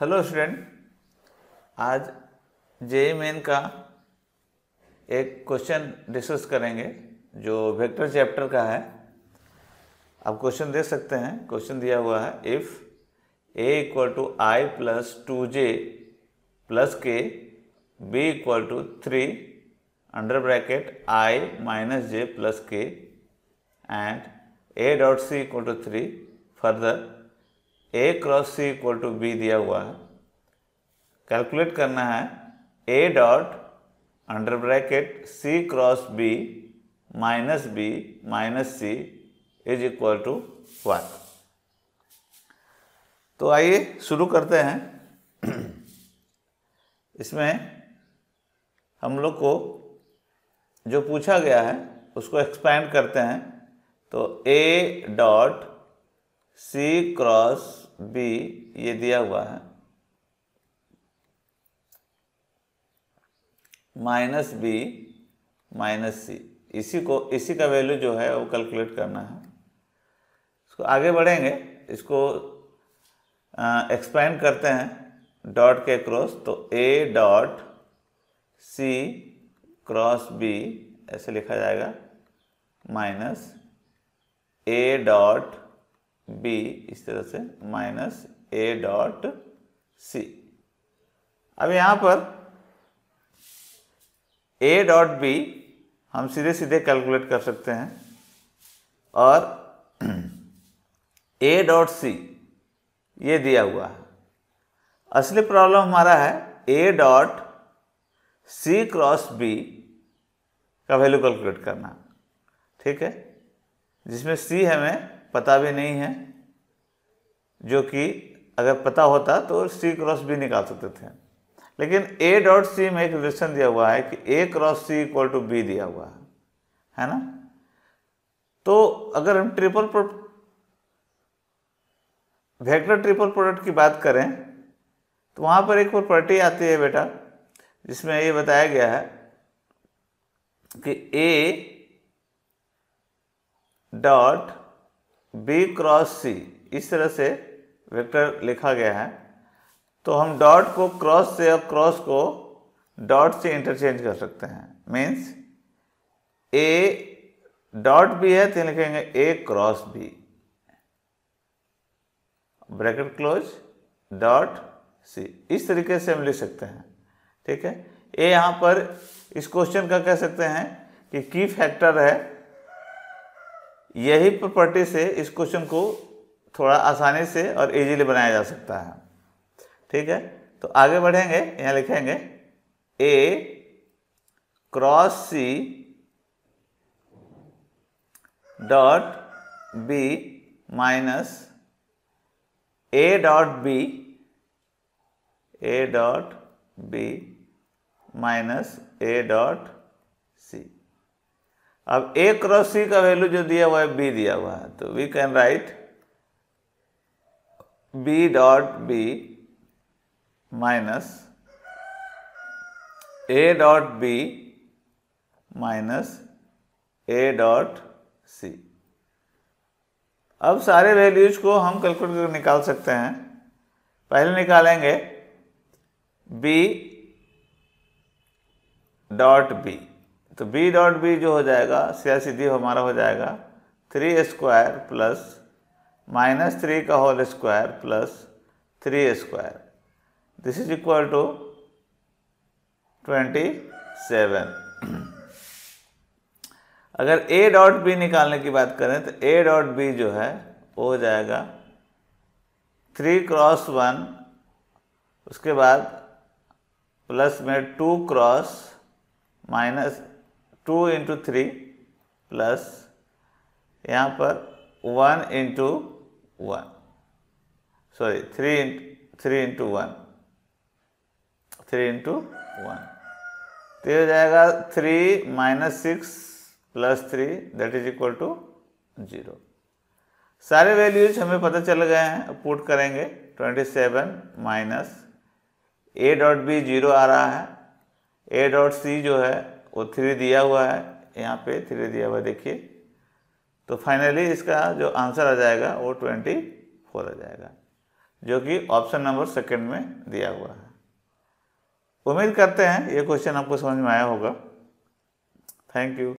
hello student आज जे main e का एक क्वेश्चन डिस्कस करेंगे जो वेक्टर चैप्टर का है आप क्वेश्चन दे सकते हैं क्वेश्चन दिया हुआ है if A equal to I plus two J plus K B equal to three under bracket I minus J plus K and A dot C equal to three further A cross C equal to B दिया हुआ है calculate करना है A dot under bracket C cross B minus B minus C is equal to one तो आइए शुरू करते हैं इसमें हम लोग को जो पूछा गया है उसको एक्सपैंड करते हैं तो A dot C cross B ये दिया हुआ है माइनस बी माइनस सी इसी को इसी का वैल्यू जो है वो कैलकुलेट करना है इसको आगे बढ़ेंगे इसको एक्सपेंड करते हैं डॉट के क्रॉस तो A dot C cross B ऐसे लिखा जाएगा माइनस ए डॉट बी इस तरह से माइनस ए डॉट सी अब यहां पर ए डॉट बी हम सीधे सीधे कैलकुलेट कर सकते हैं और ए डॉट सी ये दिया हुआ है असली प्रॉब्लम हमारा है A dot C cross B का वैल्यू कैलकुलेट करना ठीक है जिसमें सी हमें पता भी नहीं है जो कि अगर पता होता तो सी क्रॉस बी निकाल सकते थे लेकिन ए डॉट सी में एक रिलेशन दिया हुआ है कि A cross C equal to B दिया हुआ है है ना तो अगर हम ट्रिपल वेक्टर ट्रिपल प्रोडक्ट की बात करें तो वहाँ पर एक प्रॉपर्टी आती है बेटा जिसमें ये बताया गया है कि A dot B cross C इस तरह से वेक्टर लिखा गया है तो हम डॉट को क्रॉस से और क्रॉस को डॉट से इंटरचेंज कर सकते हैं मीन्स ए डॉट भी है तो लिखेंगे A cross B bracket close dot C इस तरीके से हम लिख सकते हैं ठीक है ए यहाँ पर इस क्वेश्चन का कह सकते हैं कि की फैक्टर है यही प्रॉपर्टी से इस क्वेश्चन को थोड़ा आसानी से और इजीली बनाया जा सकता है ठीक है तो आगे बढ़ेंगे यहाँ लिखेंगे A cross C dot B minus A dot B A dot B minus A dot अब ए क्रॉस सी का वैल्यू जो दिया हुआ है बी दिया हुआ है तो we can write B dot B minus A dot B minus A dot C अब सारे वैल्यूज को हम कैलकुलेट करके निकाल सकते हैं पहले निकालेंगे बी डॉट बी तो b डॉट b जो हो जाएगा सिया सीधी हमारा हो जाएगा three square plus minus three का whole square plus three square this is equal to twenty seven अगर a डॉट b निकालने की बात करें तो a डॉट b जो है वो हो जाएगा थ्री क्रॉस वन उसके बाद प्लस में two cross minus two into three plus यहाँ पर one into one sorry three into three into one three into one तो ये हो जाएगा three minus six plus three that is equal to zero सारे वैल्यूज हमें पता चल गए हैं पुट करेंगे twenty seven minus A dot B zero आ रहा है ए डॉट सी जो है वो थ्री दिया हुआ है यहाँ पे थ्री दिया हुआ देखिए तो फाइनली इसका जो आंसर आ जाएगा वो ट्वेंटी फोर आ जाएगा जो कि ऑप्शन नंबर सेकंड में दिया हुआ है उम्मीद करते हैं ये क्वेश्चन आपको समझ में आया होगा थैंक यू